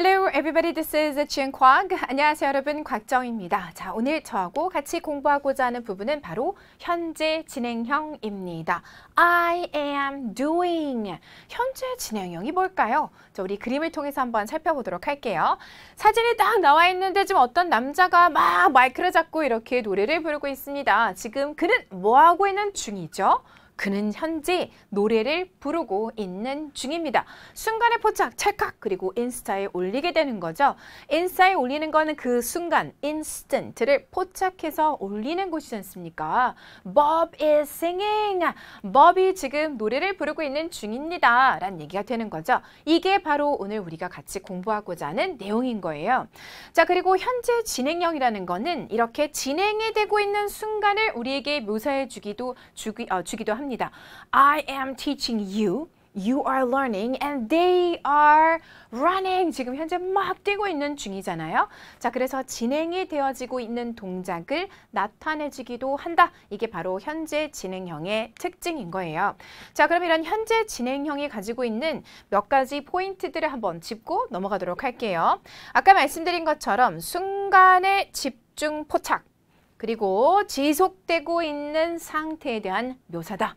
Hello everybody, this is Jin Kwang. 안녕하세요 여러분, 곽정입니다. 자, 오늘 저하고 같이 공부하고자 하는 부분은 바로 현재 진행형입니다. I am doing. 현재 진행형이 뭘까요? 자, 우리 그림을 통해서 한번 살펴보도록 할게요. 사진이 딱 나와 있는데 지금 어떤 남자가 막 마이크를 잡고 이렇게 노래를 부르고 있습니다. 지금 그는 뭐하고 있는 중이죠? 그는 현재 노래를 부르고 있는 중입니다. 순간의 포착, 찰칵 그리고 인스타에 올리게 되는 거죠. 인스타에 올리는 거는 그 순간, 인스턴트를 포착해서 올리는 곳이지 않습니까? Bob is singing. Bob이 지금 노래를 부르고 있는 중입니다. 라는 얘기가 되는 거죠. 이게 바로 오늘 우리가 같이 공부하고자 하는 내용인 거예요. 자, 그리고 현재 진행형이라는 거는 이렇게 진행이 되고 있는 순간을 우리에게 묘사해 주기도 주기, 어, 주기도 합니다. 합니다. I am teaching you. You are learning and they are running. 지금 현재 막 뛰고 있는 중이잖아요. 자, 그래서 진행이 되어지고 있는 동작을 나타내주기도 한다. 이게 바로 현재 진행형의 특징인 거예요. 자, 그럼 이런 현재 진행형이 가지고 있는 몇 가지 포인트들을 한번 짚고 넘어가도록 할게요. 아까 말씀드린 것처럼 순간의 집중 포착. 그리고 지속되고 있는 상태에 대한 묘사다.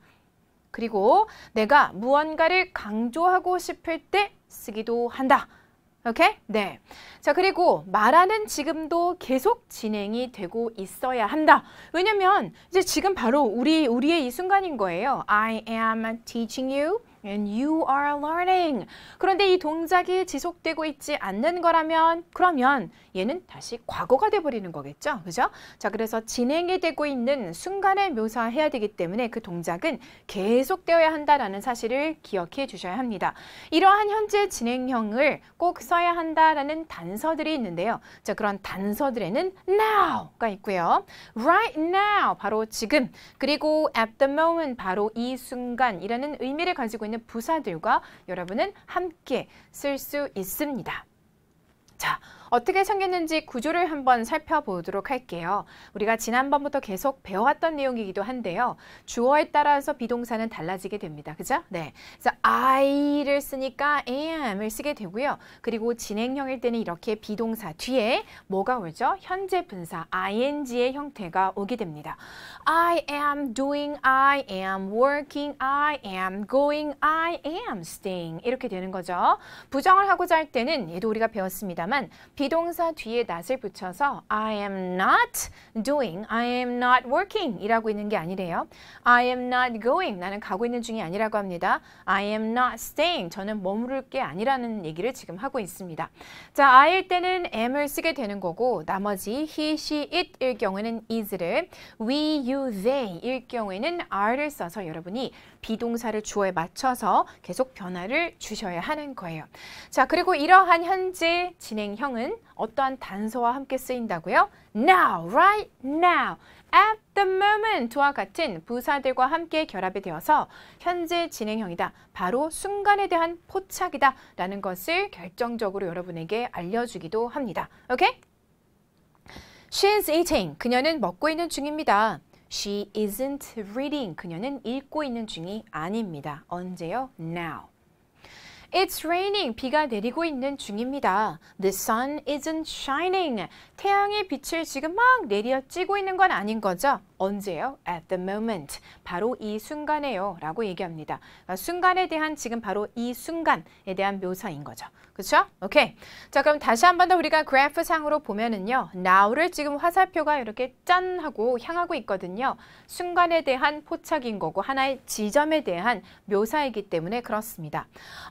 그리고 내가 무언가를 강조하고 싶을 때 쓰기도 한다. 오케이? 네. 자, 그리고 말하는 지금도 계속 진행이 되고 있어야 한다. 왜냐면 이제 지금 바로 우리 우리의 이 순간인 거예요. I am teaching you. and you are learning. 그런데 이 동작이 지속되고 있지 않는 거라면 그러면 얘는 다시 과거가 돼버리는 거겠죠. 그죠? 자 그래서 진행이 되고 있는 순간을 묘사해야 되기 때문에 그 동작은 계속되어야 한다라는 사실을 기억해 주셔야 합니다. 이러한 현재 진행형을 꼭 써야 한다라는 단서들이 있는데요. 자 그런 단서들에는 now가 있고요. right now 바로 지금 그리고 at the moment 바로 이 순간이라는 의미를 가지고 있는 있는 부사들과 여러분은 함께 쓸 수 있습니다. 자, 어떻게 생겼는지 구조를 한번 살펴보도록 할게요. 우리가 지난번부터 계속 배워왔던 내용이기도 한데요. 주어에 따라서 비동사는 달라지게 됩니다. 그죠? 네. 그래서 I를 쓰니까 am을 쓰게 되고요. 그리고 진행형일 때는 이렇게 비동사 뒤에 뭐가 오죠? 현재 분사 ing의 형태가 오게 됩니다. I am doing, I am working, I am going, I am staying 이렇게 되는 거죠. 부정을 하고자 할 때는 얘도 우리가 배웠습니다만 비동사 뒤에 not을 붙여서 I am not doing, I am not working 이라고 있는 게 아니래요. I am not going, 나는 가고 있는 중이 아니라고 합니다. I am not staying, 저는 머무를 게 아니라는 얘기를 지금 하고 있습니다. 자, I일 때는 am을 쓰게 되는 거고 나머지 he, she, it일 경우는 is를 we, you, they일 경우에는 are를 써서 여러분이 비동사를 주어에 맞춰서 계속 변화를 주셔야 하는 거예요. 자, 그리고 이러한 현재 진행형은 때는 어떠한 단서와 함께 쓰인다고요? Now, right now, at the moment와 같은 부사들과 함께 결합이 되어서 현재 진행형이다, 바로 순간에 대한 포착이다 라는 것을 결정적으로 여러분에게 알려주기도 합니다. 오케이? She's eating. 그녀는 먹고 있는 중입니다. She isn't reading. 그녀는 읽고 있는 중이 아닙니다. 언제요? Now. It's raining. 비가 내리고 있는 중입니다. The sun isn't shining. 태양의 빛을 지금 막 내려 찌고 있는 건 아닌 거죠? 언제요? At the moment. 바로 이 순간에요. 라고 얘기합니다. 그러니까 순간에 대한 지금 바로 이 순간에 대한 묘사인 거죠. 그렇죠? 오케이. 자, 그럼 다시 한 번 더 우리가 그래프 상으로 보면은요. now를 지금 화살표가 이렇게 짠 하고 향하고 있거든요. 순간에 대한 포착인 거고 하나의 지점에 대한 묘사이기 때문에 그렇습니다.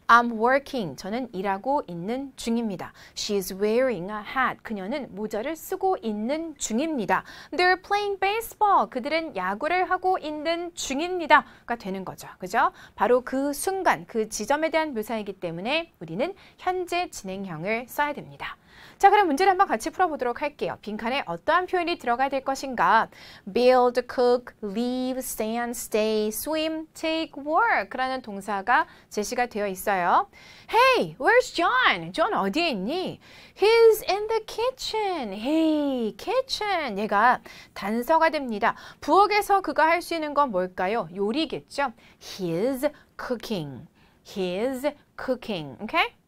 I'm working. 저는 일하고 있는 중입니다. She's wearing a hat. 그녀는 모자를 쓰고 있는 중입니다. They're playing baseball. 그들은 야구를 하고 있는 중입니다가 되는 거죠. 그죠? 바로 그 순간, 그 지점에 대한 묘사이기 때문에 우리는 현재 진행형을 써야 됩니다. 자, 그럼 문제를 한번 같이 풀어보도록 할게요. 빈칸에 어떠한 표현이 들어가야 될 것인가? build, cook, leave, stand, stay, swim, take, work 라는 동사가 제시가 되어 있어요. Hey, where's John? John 어디에 있니? He's in the kitchen. Hey, kitchen. 얘가 단서가 됩니다. 부엌에서 그가 할 수 있는 건 뭘까요? 요리겠죠? He's cooking. He's cooking. 오케이? Okay?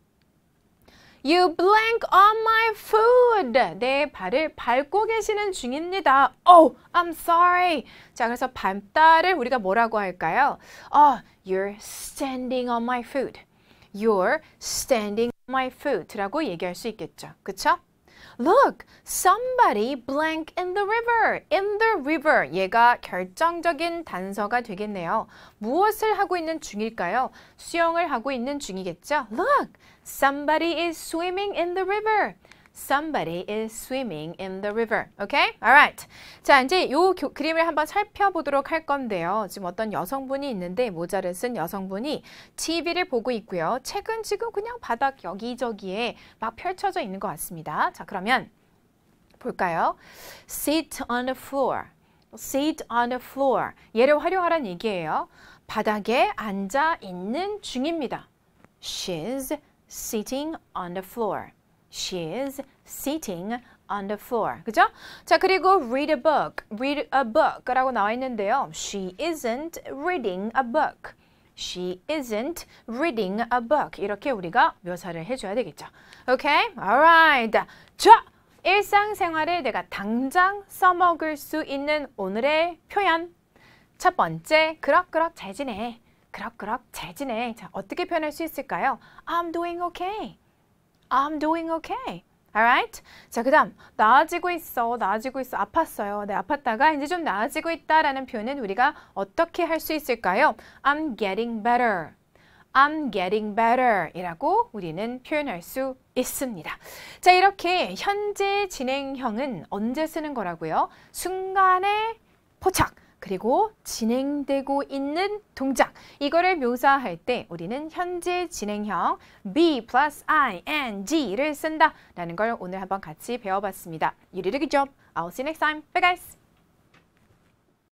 You blank on my food. 내 발을 밟고 계시는 중입니다. Oh, I'm sorry. 자, 그래서 밟다를 우리가 뭐라고 할까요? Oh, you're standing on my food. You're standing on my food라고 얘기할 수 있겠죠. 그쵸? Look, somebody blank in the river. In the river. 얘가 결정적인 단서가 되겠네요. 무엇을 하고 있는 중일까요? 수영을 하고 있는 중이겠죠? Look, somebody is swimming in the river. Somebody is swimming in the river. Okay? Alright. 자, 이제 요 그림을 한번 살펴보도록 할 건데요. 지금 어떤 여성분이 있는데 모자를 쓴 여성분이 TV를 보고 있고요. 책은 지금 그냥 바닥 여기저기에 막 펼쳐져 있는 것 같습니다. 자, 그러면 볼까요? Sit on the floor. Sit on the floor. 얘를 활용하란 얘기예요. 바닥에 앉아 있는 중입니다. She's sitting on the floor. She is sitting on the floor. 그죠? 자, 그리고 read a book, read a book라고 나와 있는데요. She isn't reading a book. She isn't reading a book. 이렇게 우리가 묘사를 해줘야 되겠죠. 오케이? Okay? Alright. 자, 일상생활에 내가 당장 써먹을 수 있는 오늘의 표현. 첫 번째, 그럭그럭 잘 지내. 그럭그럭 잘 지내. 자, 어떻게 표현할 수 있을까요? I'm doing okay. I'm doing okay. Alright? 자, 그 다음 나아지고 있어, 나아지고 있어, 아팠어요. 네, 아팠다가 이제 좀 나아지고 있다라는 표현은 우리가 어떻게 할 수 있을까요? I'm getting better. I'm getting better 이라고 우리는 표현할 수 있습니다. 자, 이렇게 현재 진행형은 언제 쓰는 거라고요? 순간에 포착! 그리고 진행되고 있는 동작 이거를 묘사할 때 우리는 현재 진행형 be plus ing를 쓴다라는 걸 오늘 한번 같이 배워봤습니다. You did a good job. I'll see you next time. Bye guys.